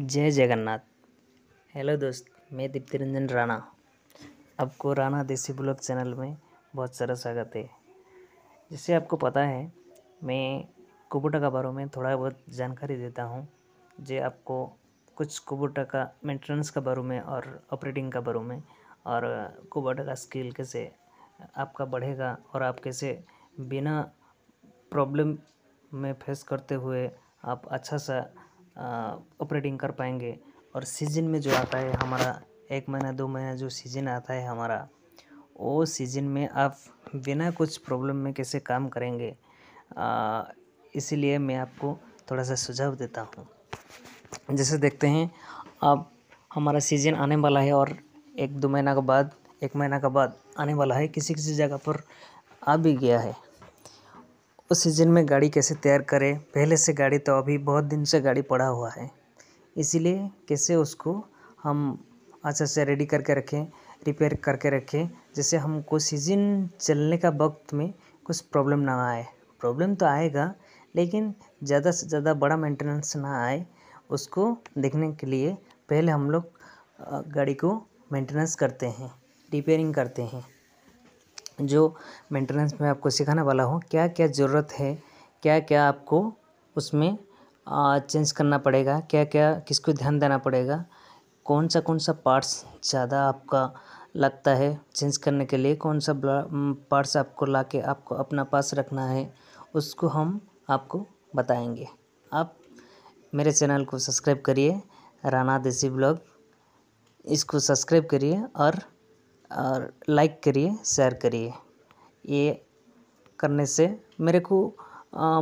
जय जगन्नाथ हेलो दोस्त मैं दीप्ति रंजन राणा आपको राणा देसी ब्लॉग चैनल में बहुत सारा स्वागत है जैसे आपको पता है मैं कुबुटा का बारे में थोड़ा बहुत जानकारी देता हूँ जो आपको कुछ कुबुटा का मेंटेनेंस का बारे में और ऑपरेटिंग का बारे में और कुबुटा का स्किल कैसे आपका बढ़ेगा और आप कैसे बिना प्रॉब्लम में फेस करते हुए आप अच्छा सा ऑपरेटिंग कर पाएंगे और सीजन में जो आता है हमारा एक महीना दो महीना जो सीजन आता है हमारा वो सीजन में आप बिना कुछ प्रॉब्लम में कैसे काम करेंगे इसीलिए मैं आपको थोड़ा सा सुझाव देता हूँ जैसे देखते हैं अब हमारा सीजन आने वाला है और एक दो महीना के बाद एक महीना के बाद आने वाला है किसी किसी जगह पर आ भी गया है उस तो सीज़न में गाड़ी कैसे तैयार करें पहले से गाड़ी तो अभी बहुत दिन से गाड़ी पड़ा हुआ है इसीलिए कैसे उसको हम अच्छा से रेडी करके रखें रिपेयर करके रखें जैसे हमको सीज़न चलने का वक्त में कुछ प्रॉब्लम ना आए प्रॉब्लम तो आएगा लेकिन ज़्यादा से ज़्यादा बड़ा मेंटेनेंस ना आए उसको देखने के लिए पहले हम लोग गाड़ी को मेंटेनेंस करते हैं रिपेयरिंग करते हैं जो मेंटेनेंस में आपको सिखाने वाला हूँ क्या क्या ज़रूरत है क्या क्या आपको उसमें चेंज करना पड़ेगा क्या क्या किसको ध्यान देना पड़ेगा कौन सा कौन सा पार्ट्स ज़्यादा आपका लगता है चेंज करने के लिए कौन सा पार्ट्स आपको ला के आपको अपना पास रखना है उसको हम आपको बताएंगे आप मेरे चैनल को सब्सक्राइब करिए राना देसी ब्लॉग इसको सब्सक्राइब करिए और और लाइक करिए शेयर करिए ये करने से मेरे को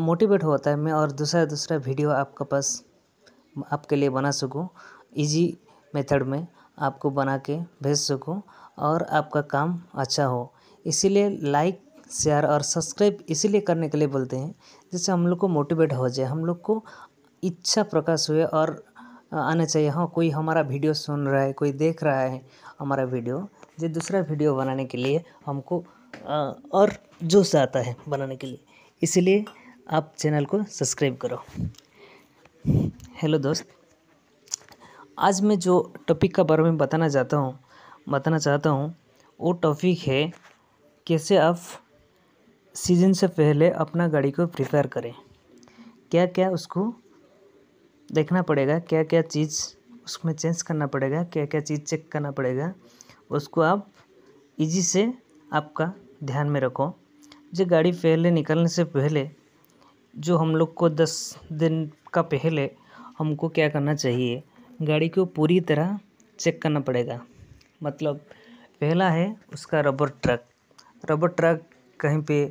मोटिवेट होता है मैं और दूसरा दूसरा वीडियो आपके पास आपके लिए बना सकूँ इजी मेथड में आपको बना के भेज सकूँ और आपका काम अच्छा हो इसीलिए लाइक शेयर और सब्सक्राइब इसीलिए करने के लिए बोलते हैं जिससे हम लोग को मोटिवेट हो जाए हम लोग को इच्छा प्रकाश हुए और आना चाहिए हाँ कोई हमारा वीडियो सुन रहा है कोई देख रहा है हमारा वीडियो जो दूसरा वीडियो बनाने के लिए हमको और जोश आता है बनाने के लिए इसलिए आप चैनल को सब्सक्राइब करो हेलो दोस्त आज मैं जो टॉपिक का बारे में बताना चाहता हूँ बताना चाहता हूँ वो टॉपिक है कैसे आप सीजन से पहले अपना गाड़ी को प्रिपेयर करें क्या क्या उसको देखना पड़ेगा क्या क्या चीज़ उसमें चेंज करना पड़ेगा क्या क्या चीज़ चेक करना पड़ेगा उसको आप इजी से आपका ध्यान में रखो जो गाड़ी पहले निकलने से पहले जो हम लोग को दस दिन का पहले हमको क्या करना चाहिए गाड़ी को पूरी तरह चेक करना पड़ेगा मतलब पहला है उसका रबर ट्रक रबर ट्रक कहीं पे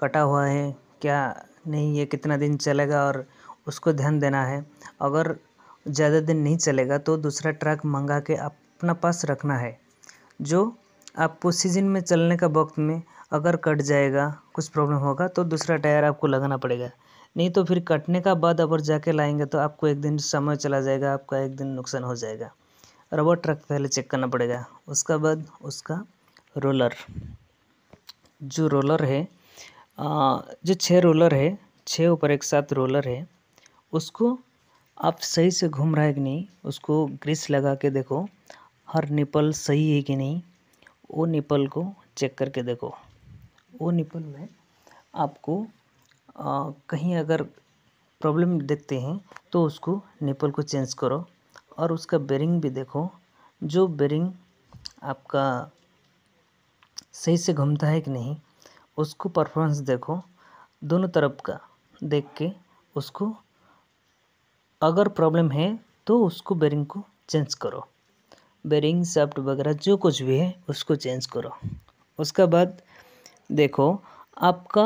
कटा हुआ है क्या नहीं है कितना दिन चलेगा और उसको ध्यान देना है अगर ज़्यादा दिन नहीं चलेगा तो दूसरा ट्रक मंगा के अपना पास रखना है जो आपको सीजन में चलने का वक्त में अगर कट जाएगा कुछ प्रॉब्लम होगा तो दूसरा टायर आपको लगाना पड़ेगा नहीं तो फिर कटने का बाद अगर जाके लाएंगे तो आपको एक दिन समय चला जाएगा आपका एक दिन नुकसान हो जाएगा रबर ट्रक पहले चेक करना पड़ेगा उसका बाद उसका रोलर जो रोलर है जो छः रोलर है छः ऊपर एक साथ रोलर है उसको आप सही से घूम रहा है कि नहीं उसको ग्रीस लगा के देखो हर निपल सही है कि नहीं वो निपल को चेक करके देखो वो निपल में आपको आ, कहीं अगर प्रॉब्लम देखते हैं तो उसको निपल को चेंज करो और उसका बेरिंग भी देखो जो बेरिंग आपका सही से घूमता है कि नहीं उसको परफॉर्मेंस देखो दोनों तरफ का देख के उसको अगर प्रॉब्लम है तो उसको बेरिंग को चेंज करो बेरिंग सॉफ्ट वगैरह जो कुछ भी है उसको चेंज करो उसके बाद देखो आपका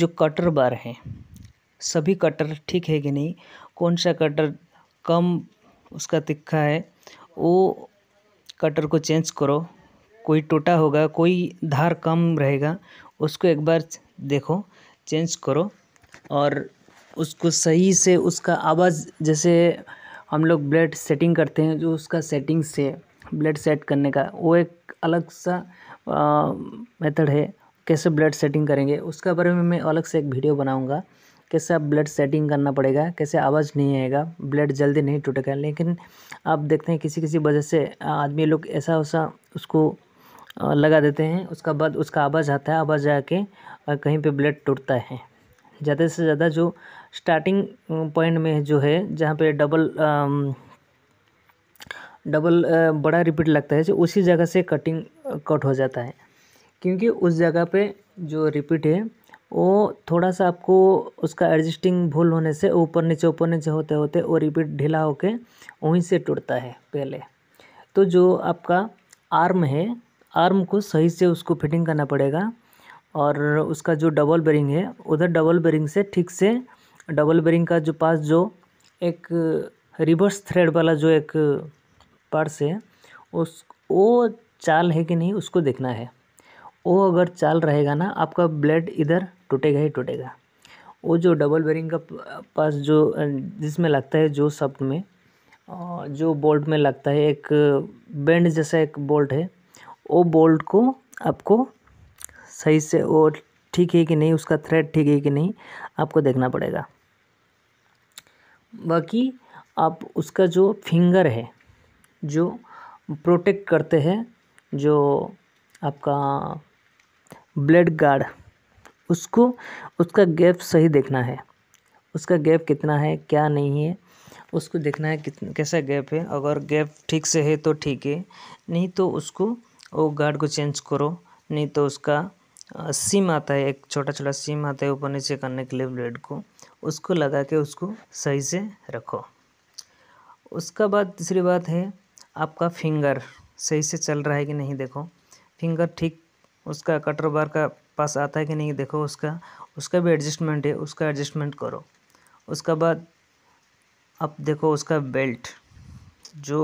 जो कटर बार है सभी कटर ठीक है कि नहीं कौन सा कटर कम उसका तिखा है वो कटर को चेंज करो कोई टूटा होगा कोई धार कम रहेगा उसको एक बार देखो चेंज करो और उसको सही से उसका आवाज़ जैसे हम लोग ब्लेड सेटिंग करते हैं जो उसका सेटिंग से ब्लड सेट करने का वो एक अलग सा मेथड है कैसे ब्लड सेटिंग करेंगे उसके बारे में मैं अलग से एक वीडियो बनाऊंगा कैसे आप ब्लड सेटिंग करना पड़ेगा कैसे आवाज़ नहीं आएगा ब्लड जल्दी नहीं टूटेगा लेकिन आप देखते हैं किसी किसी वजह से आदमी लोग ऐसा वैसा उसको लगा देते हैं उसका बाद उसका आवाज़ आता है आवाज़ आके कहीं पे ब्लड टूटता है ज़्यादा से ज़्यादा जो स्टार्टिंग पॉइंट में जो है जहाँ पे डबल डबल बड़ा रिपीट लगता है जो उसी जगह से कटिंग कट हो जाता है क्योंकि उस जगह पे जो रिपीट है वो थोड़ा सा आपको उसका एडजस्टिंग भूल होने से ऊपर नीचे ऊपर नीचे होते होते वो रिपीट ढीला होके वहीं से टूटता है पहले तो जो आपका आर्म है आर्म को सही से उसको फिटिंग करना पड़ेगा और उसका जो डबल बेरिंग है उधर डबल बेरिंग से ठीक से डबल बेरिंग का जो पास जो एक रिवर्स थ्रेड वाला जो एक पर्स है उस वो चाल है कि नहीं उसको देखना है वो अगर चाल रहेगा ना आपका ब्लेड इधर टूटेगा ही टूटेगा वो जो डबल बेरिंग का पास जो जिसमें लगता है जो शब्द में जो बोल्ट में लगता है एक बैंड जैसा एक बोल्ट है वो बोल्ट को आपको सही से वो ठीक है कि नहीं उसका थ्रेड ठीक है कि नहीं आपको देखना पड़ेगा बाकी आप उसका जो फिंगर है जो प्रोटेक्ट करते हैं जो आपका ब्लड गार्ड उसको उसका गैप सही देखना है उसका गैप कितना है क्या नहीं है उसको देखना है कितना कैसा गैप है अगर गैप ठीक से है तो ठीक है नहीं तो उसको वो गार्ड को चेंज करो नहीं तो उसका सिम आता है एक छोटा छोटा सिम आता है ऊपर नीचे करने के लिए ब्लेड को उसको लगा के उसको सही से रखो उसका बाद तीसरी बात है आपका फिंगर सही से चल रहा है कि नहीं देखो फिंगर ठीक उसका कटर बार का पास आता है कि नहीं देखो उसका उसका भी एडजस्टमेंट है उसका एडजस्टमेंट करो उसका बाद अब देखो उसका बेल्ट जो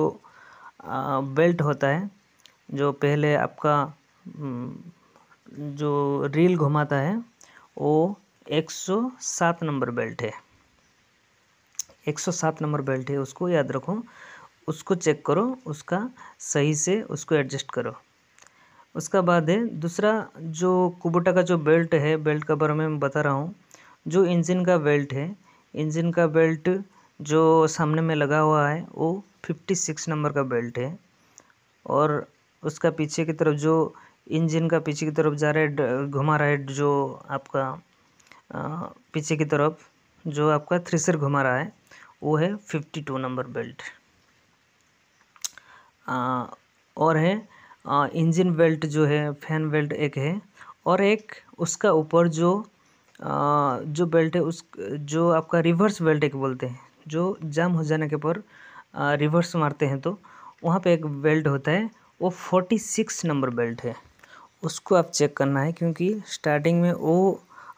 आ, बेल्ट होता है जो पहले आपका जो रील घुमाता है वो 107 नंबर बेल्ट है 107 नंबर बेल्ट है उसको याद रखो उसको चेक करो उसका सही से उसको एडजस्ट करो उसका बाद है दूसरा जो कुबोटा का जो बेल्ट है बेल्ट का बारे में मैं बता रहा हूँ जो इंजन का बेल्ट है इंजन का बेल्ट जो सामने में लगा हुआ है वो फिफ्टी सिक्स नंबर का बेल्ट है और उसका पीछे की तरफ जो इंजन का पीछे की तरफ जा रहा है घुमा रहा है जो आपका पीछे की तरफ जो आपका थ्रेसर घुमा रहा है वो है फिफ्टी टू नंबर बेल्ट और है इंजन बेल्ट जो है फैन बेल्ट एक है और एक उसका ऊपर जो जो बेल्ट है उस जो आपका रिवर्स बेल्ट एक बोलते हैं जो जाम हो जाने के पर रिवर्स मारते हैं तो वहाँ पे एक बेल्ट होता है वो फोर्टी सिक्स नंबर बेल्ट है उसको आप चेक करना है क्योंकि स्टार्टिंग में वो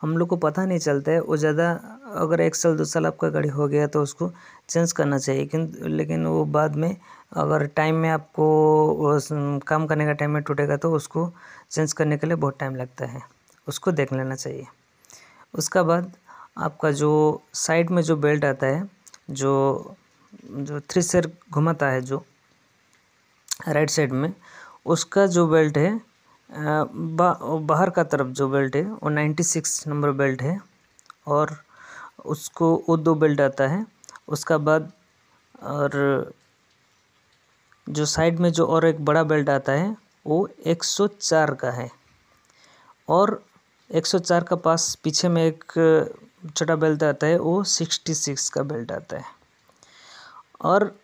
हम लोग को पता नहीं चलता है वो ज़्यादा अगर एक साल दो साल आपका गाड़ी हो गया तो उसको चेंज करना चाहिए किन्तु लेकिन वो बाद में अगर टाइम में आपको काम करने का टाइम में टूटेगा तो उसको चेंज करने के लिए बहुत टाइम लगता है उसको देख लेना चाहिए उसका बाद आपका जो साइड में जो बेल्ट आता है जो जो थ्री सेर घुमाता है जो राइट साइड में उसका जो बेल्ट है बा, बाहर का तरफ जो बेल्ट है वो नाइन्टी सिक्स नंबर बेल्ट है और उसको वो दो बेल्ट आता है उसका बाद और जो साइड में जो और एक बड़ा बेल्ट आता है वो 104 का है और 104 का पास पीछे में एक छोटा बेल्ट आता है वो 66 का बेल्ट आता है और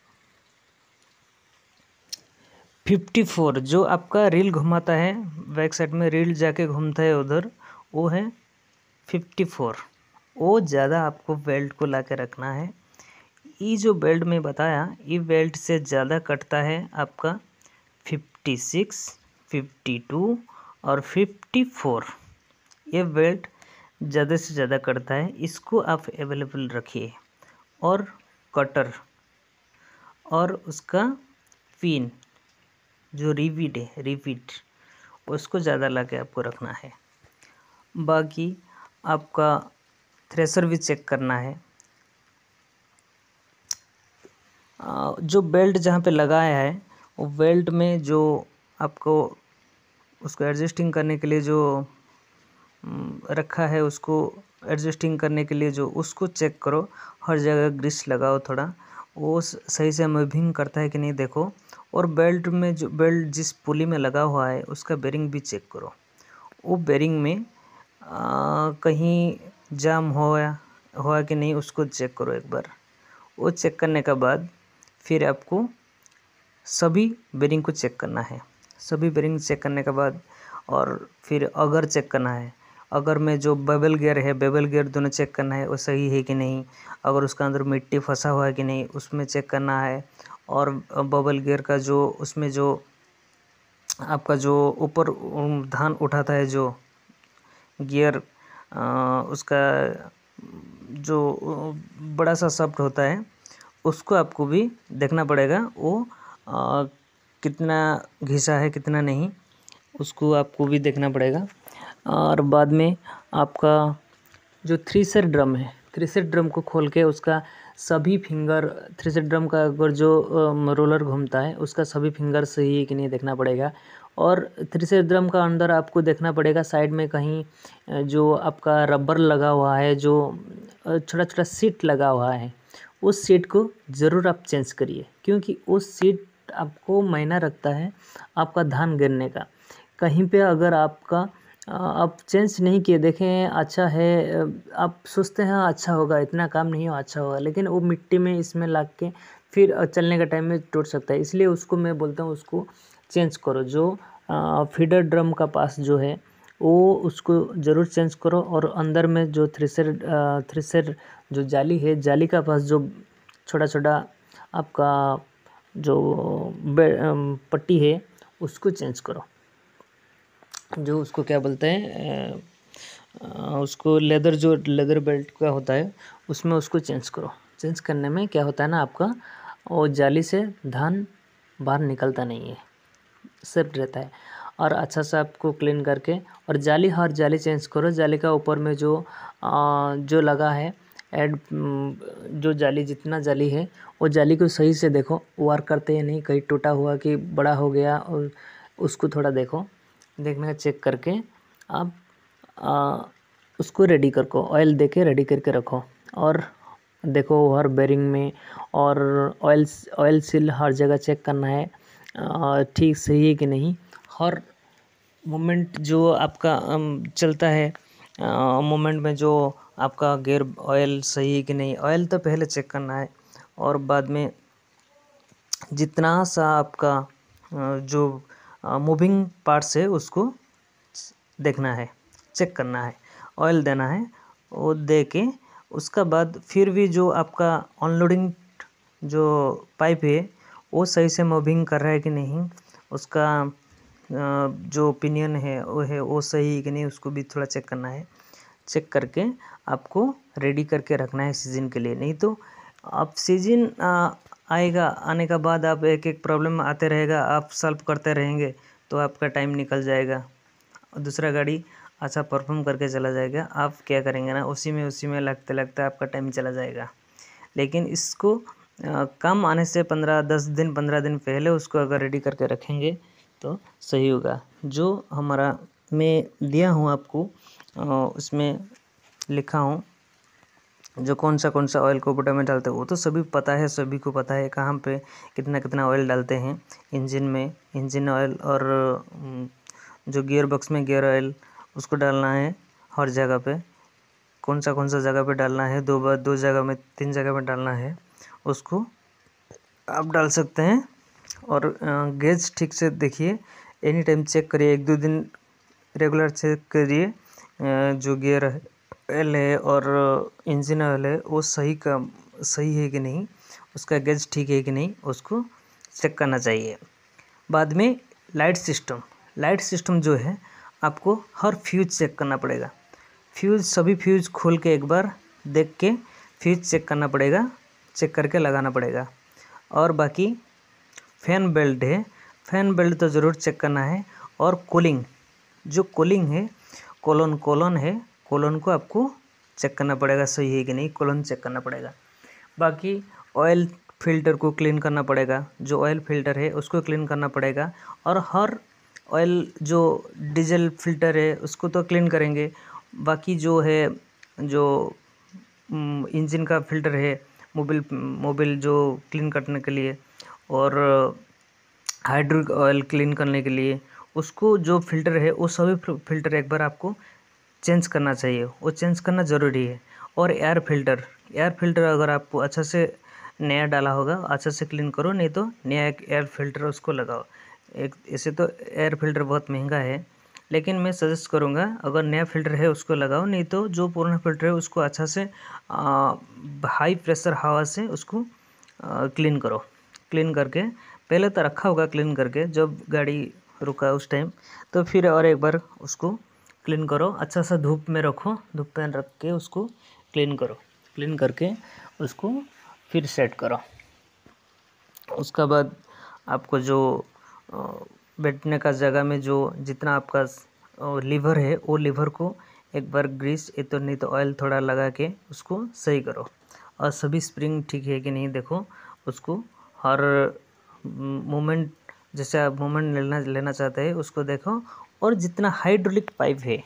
54 जो आपका रील घुमाता है बैक साइड में रील जाके घूमता है उधर वो है 54 वो ज़्यादा आपको बेल्ट को ला रखना है ये जो बेल्ट में बताया ये बेल्ट से ज़्यादा कटता है आपका फिफ्टी सिक्स फिफ्टी टू और फिफ्टी फोर ये बेल्ट ज़्यादा से ज़्यादा कटता है इसको आप अवेलेबल रखिए और कटर और उसका पिन जो रिपीट है रिपीट उसको ज़्यादा ला के आपको रखना है बाकी आपका थ्रेशर भी चेक करना है जो बेल्ट जहाँ पे लगाया है वो बेल्ट में जो आपको उसको एडजस्टिंग करने के लिए जो रखा है उसको एडजस्टिंग करने के लिए जो उसको चेक करो हर जगह ग्रिश लगाओ थोड़ा वो सही से मूविंग करता है कि नहीं देखो और बेल्ट में जो बेल्ट जिस पुली में लगा हुआ है उसका बेरिंग भी चेक करो वो बेरिंग में आ, कहीं जाम होया हुआ कि नहीं उसको चेक करो एक बार वो चेक करने के बाद फिर आपको सभी बेरिंग को चेक करना है सभी बेरिंग चेक करने के बाद और फिर अगर चेक करना है अगर में जो बेबल गियर है बेबल गियर दोनों चेक करना है वो सही है कि नहीं अगर उसका अंदर मिट्टी फंसा हुआ है कि नहीं उसमें चेक करना है और बबल गियर का जो उसमें जो आपका जो ऊपर धान उठाता है जो गियर उसका जो बड़ा सा शब्द होता है उसको आपको भी देखना पड़ेगा वो कितना घिसा है कितना नहीं उसको आपको भी देखना पड़ेगा और बाद में आपका जो थ्रीसर ड्रम है थ्रीसर ड्रम को खोल के उसका सभी फिंगर थ्रीसर ड्रम का अगर जो रोलर घूमता है उसका सभी फिंगर सही है कि नहीं देखना पड़ेगा और थ्रेशर ड्रम का अंदर आपको देखना पड़ेगा साइड में कहीं जो आपका रबर लगा हुआ है जो छोटा छोटा सीट लगा हुआ है उस सीट को ज़रूर आप चेंज करिए क्योंकि उस सीट आपको मायना रखता है आपका धान गिरने का कहीं पे अगर आपका आप चेंज नहीं किए देखें अच्छा है आप सोचते हैं हाँ, अच्छा होगा इतना काम नहीं हो अच्छा होगा लेकिन वो मिट्टी में इसमें लाग के फिर चलने का टाइम में टूट सकता है इसलिए उसको मैं बोलता हूँ उसको चेंज करो जो फीडर ड्रम का पास जो है वो उसको ज़रूर चेंज करो और अंदर में जो थ्रेसर थ्रेसर जो जाली है जाली का पास जो छोटा छोटा आपका जो पट्टी है उसको चेंज करो जो उसको क्या बोलते हैं उसको लेदर जो लेदर बेल्ट का होता है उसमें उसको चेंज करो चेंज करने में क्या होता है ना आपका वो जाली से धान बाहर निकलता नहीं है सेफ रहता है और अच्छा सा आपको क्लीन करके और जाली हर जाली चेंज करो जाली का ऊपर में जो जो लगा है एड जो जाली जितना जाली है वो जाली को सही से देखो वार करते हैं नहीं कहीं टूटा हुआ कि बड़ा हो गया और उसको थोड़ा देखो देखने का चेक करके आप आ, उसको रेडी कर को ऑयल दे के रेडी करके रखो और देखो हर बेरिंग में और ऑयल ऑयल सील हर जगह चेक करना है ठीक सही है कि नहीं हर मोमेंट जो आपका चलता है मोमेंट में जो आपका गेयर ऑयल सही है कि नहीं ऑयल तो पहले चेक करना है और बाद में जितना सा आपका जो मूविंग पार्ट्स है उसको देखना है चेक करना है ऑयल देना है वो दे के उसका बाद फिर भी जो आपका ऑनलोडिंग जो पाइप है वो सही से मूविंग कर रहा है कि नहीं उसका जो ओपिनियन है वो है वो सही है कि नहीं उसको भी थोड़ा चेक करना है चेक करके आपको रेडी करके रखना है सीजन के लिए नहीं तो आप सीजन आएगा आने का बाद आप एक एक प्रॉब्लम आते रहेगा आप सॉल्व करते रहेंगे तो आपका टाइम निकल जाएगा दूसरा गाड़ी अच्छा परफॉर्म करके चला जाएगा आप क्या करेंगे ना उसी में उसी में लगते लगते आपका टाइम चला जाएगा लेकिन इसको कम आने से पंद्रह दस दिन पंद्रह दिन पहले उसको अगर रेडी करके रखेंगे तो सही होगा जो हमारा मैं दिया हूँ आपको उसमें लिखा हूँ जो कौन सा कौन सा ऑयल कोबोटा में डालते हैं वो तो सभी पता है सभी को पता है कहाँ पे कितना कितना ऑयल डालते हैं इंजन में इंजन ऑयल और जो गियर बॉक्स में गियर ऑयल उसको डालना है हर जगह पे कौन सा कौन सा जगह पे डालना है दो बार दो जगह में तीन जगह में डालना है उसको आप डाल सकते हैं और गेज ठीक से देखिए एनी टाइम चेक करिए एक दो दिन रेगुलर चेक करिए जो गियर ऑयल है और इंजन ऑयल है वो सही का सही है कि नहीं उसका गेज ठीक है कि नहीं उसको चेक करना चाहिए बाद में लाइट सिस्टम लाइट सिस्टम जो है आपको हर फ्यूज चेक करना पड़ेगा फ्यूज सभी फ्यूज खोल के एक बार देख के फ्यूज चेक करना पड़ेगा चेक करके लगाना पड़ेगा और बाकी फैन बेल्ट है फैन बेल्ट तो ज़रूर चेक करना है और कूलिंग जो कूलिंग है कॉलोन कॉलोन है कॉलोन को आपको चेक करना पड़ेगा सही है कि नहीं कॉलोन चेक करना पड़ेगा बाकी ऑयल फिल्टर को क्लीन करना पड़ेगा जो ऑयल फिल्टर है उसको क्लीन करना पड़ेगा और हर ऑयल जो डीजल फिल्टर है उसको तो क्लीन करेंगे बाकी जो है जो इंजन का फिल्टर है मोबिल मोबिल जो क्लीन करने के लिए और हाइड्रिक ऑयल क्लीन करने के लिए उसको जो फिल्टर है वो सभी फिल्टर एक बार आपको चेंज करना चाहिए वो चेंज करना ज़रूरी है और एयर फिल्टर एयर फिल्टर अगर आपको अच्छा से नया डाला होगा अच्छा से क्लीन करो नहीं तो नया एक एयर फिल्टर उसको लगाओ एक ऐसे तो एयर फिल्टर बहुत महंगा है लेकिन मैं सजेस्ट करूँगा अगर नया फिल्टर है उसको लगाओ नहीं तो जो पुराना फिल्टर है उसको अच्छा से आ, हाई प्रेशर हवा से उसको आ, क्लीन करो क्लीन करके पहले तो रखा होगा क्लीन करके जब गाड़ी रुका उस टाइम तो फिर और एक बार उसको क्लीन करो अच्छा सा धूप में रखो धूप में रख के उसको क्लीन करो क्लीन करके उसको फिर सेट करो उसका बाद आपको जो बैठने का जगह में जो जितना आपका लीवर है वो लीवर को एक बार ग्रीस ये तो नहीं तो ऑयल थोड़ा लगा के उसको सही करो और सभी स्प्रिंग ठीक है कि नहीं देखो उसको हर मोमेंट जैसे आप मोमेंट लेना लेना चाहते हैं उसको देखो और जितना हाइड्रोलिक पाइप है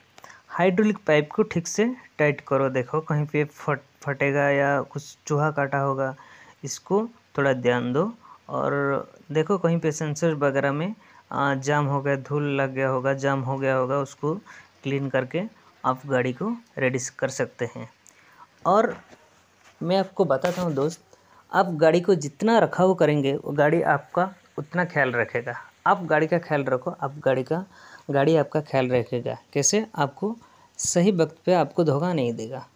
हाइड्रोलिक पाइप को ठीक से टाइट करो देखो कहीं पे फट फटेगा या कुछ चूहा काटा होगा इसको थोड़ा ध्यान दो और देखो कहीं पे सेंसर वगैरह में जाम हो गया धूल लग गया होगा जाम हो गया होगा उसको क्लीन करके आप गाड़ी को रेडी कर सकते हैं और मैं आपको बताता हूँ दोस्त आप गाड़ी को जितना रखा हो करेंगे वो गाड़ी आपका उतना ख्याल रखेगा आप गाड़ी का ख्याल रखो आप गाड़ी का गाड़ी आपका ख्याल रखेगा कैसे आपको सही वक्त पे आपको धोखा नहीं देगा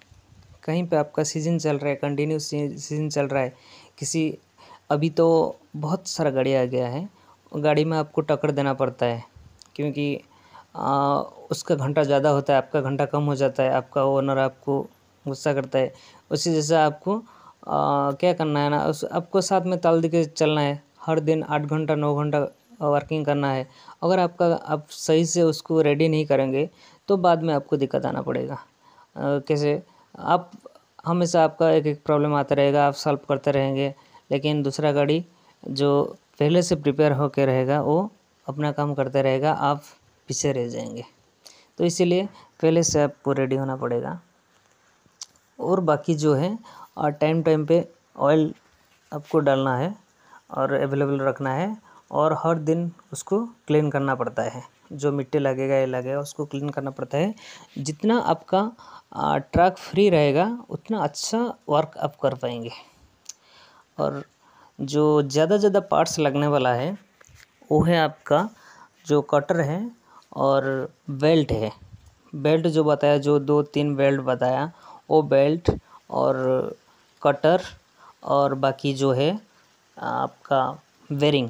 कहीं पे आपका सीज़न चल रहा है कंटिन्यू सीज़न चल रहा है किसी अभी तो बहुत सारा गाड़ी आ गया है गाड़ी में आपको टक्कर देना पड़ता है क्योंकि उसका घंटा ज़्यादा होता है आपका घंटा कम हो जाता है आपका ओनर आपको गुस्सा करता है उसी जैसे आपको आ, क्या करना है ना उस आपको साथ में ताल दे चलना है हर दिन आठ घंटा नौ घंटा वर्किंग करना है अगर आपका आप सही से उसको रेडी नहीं करेंगे तो बाद में आपको दिक्कत आना पड़ेगा आ, कैसे आप हमेशा आपका एक एक प्रॉब्लम आता रहेगा आप सॉल्व करते रहेंगे लेकिन दूसरा गाड़ी जो पहले से प्रिपेयर होकर रहेगा वो अपना काम करते रहेगा आप पीछे रह जाएंगे तो इसीलिए पहले से आपको रेडी होना पड़ेगा और बाकी जो है और टाइम टाइम पे ऑयल आपको डालना है और अवेलेबल रखना है और हर दिन उसको क्लीन करना पड़ता है जो मिट्टी लगेगा ये लगेगा उसको क्लीन करना पड़ता है जितना आपका ट्रक फ्री रहेगा उतना अच्छा वर्क आप कर पाएंगे और जो ज़्यादा ज़्यादा पार्ट्स लगने वाला है वो है आपका जो कटर है और बेल्ट है बेल्ट जो बताया जो दो तीन बेल्ट बताया वो बेल्ट और कटर और बाकी जो है आपका बेरिंग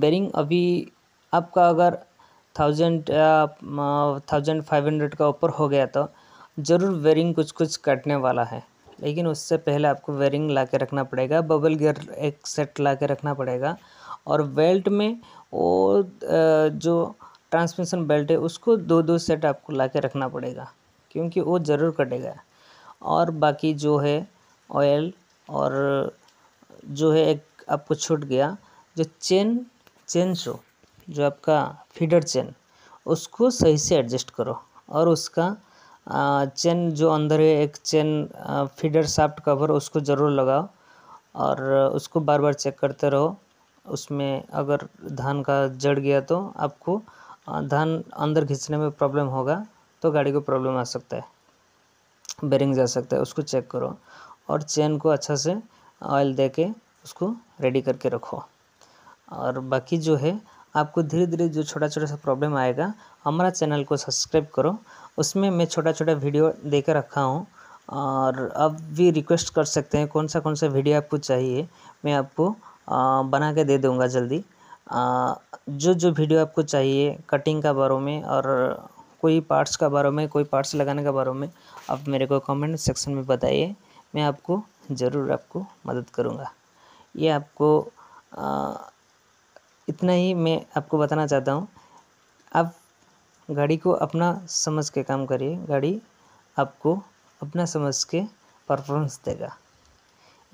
बेरिंग अभी आपका अगर थाउजेंड थाउजेंड फाइव हंड्रेड का ऊपर हो गया तो ज़रूर बेरिंग कुछ कुछ कटने वाला है लेकिन उससे पहले आपको वेरिंग ला के रखना पड़ेगा बबल गियर एक सेट ला के रखना पड़ेगा और बेल्ट में वो जो ट्रांसमिशन बेल्ट है उसको दो दो सेट आपको ला के रखना पड़ेगा क्योंकि वो ज़रूर कटेगा और बाकी जो है ऑयल और जो है एक आपको छूट गया जो चेन चेन शो जो आपका फीडर चेन उसको सही से एडजस्ट करो और उसका चेन जो अंदर है एक चेन फीडर साफ्ट कवर उसको ज़रूर लगाओ और उसको बार बार चेक करते रहो उसमें अगर धान का जड़ गया तो आपको धान अंदर खींचने में प्रॉब्लम होगा तो गाड़ी को प्रॉब्लम आ सकता है बेरिंग जा सकता है उसको चेक करो और चेन को अच्छा से ऑयल दे के उसको रेडी करके रखो और बाकी जो है आपको धीरे धीरे जो छोटा छोटा सा प्रॉब्लम आएगा हमारा चैनल को सब्सक्राइब करो उसमें मैं छोटा छोटा वीडियो दे कर रखा हूँ और आप भी रिक्वेस्ट कर सकते हैं कौन सा कौन सा वीडियो आपको चाहिए मैं आपको बना के दे दूँगा जल्दी जो जो वीडियो आपको चाहिए कटिंग का बारे में और कोई पार्ट्स का बारे में कोई पार्ट्स लगाने का बारे में आप मेरे को कमेंट सेक्शन में बताइए मैं आपको ज़रूर आपको मदद करूँगा ये आपको आ, इतना ही मैं आपको बताना चाहता हूँ आप गाड़ी को अपना समझ के काम करिए गाड़ी आपको अपना समझ के परफॉर्मेंस देगा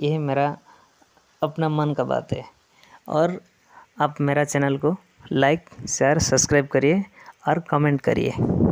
यह मेरा अपना मन का बात है और आप मेरा चैनल को लाइक शेयर सब्सक्राइब करिए और कमेंट करिए